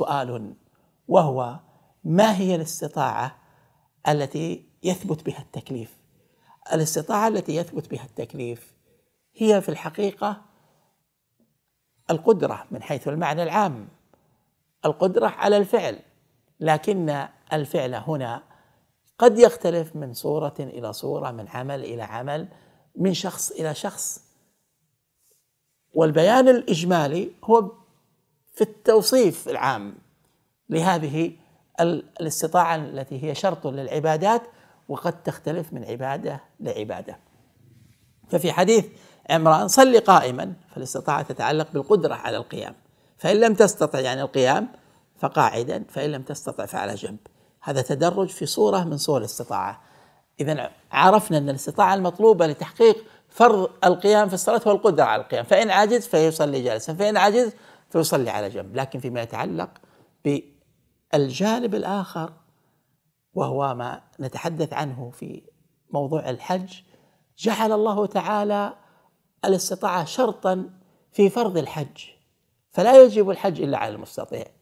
سؤال وهو ما هي الاستطاعه التي يثبت بها التكليف الاستطاعه التي يثبت بها التكليف هي في الحقيقه القدره من حيث المعنى العام القدره على الفعل لكن الفعل هنا قد يختلف من صوره الى صوره من عمل الى عمل من شخص الى شخص والبيان الاجمالي هو في التوصيف العام لهذه الاستطاعه التي هي شرط للعبادات وقد تختلف من عباده لعباده. ففي حديث عمران صل قائما فالاستطاعه تتعلق بالقدره على القيام فان لم تستطع يعني القيام فقاعدا فان لم تستطع فعلى جنب. هذا تدرج في صوره من صور الاستطاعه. اذا عرفنا ان الاستطاعه المطلوبه لتحقيق فرض القيام في الصلاه هو القدره على القيام، فان عجز فيصلي جالسا، فان عجز فيصلي على جنب لكن فيما يتعلق بالجانب الآخر وهو ما نتحدث عنه في موضوع الحج جعل الله تعالى الاستطاعة شرطا في فرض الحج فلا يجب الحج إلا على المستطيع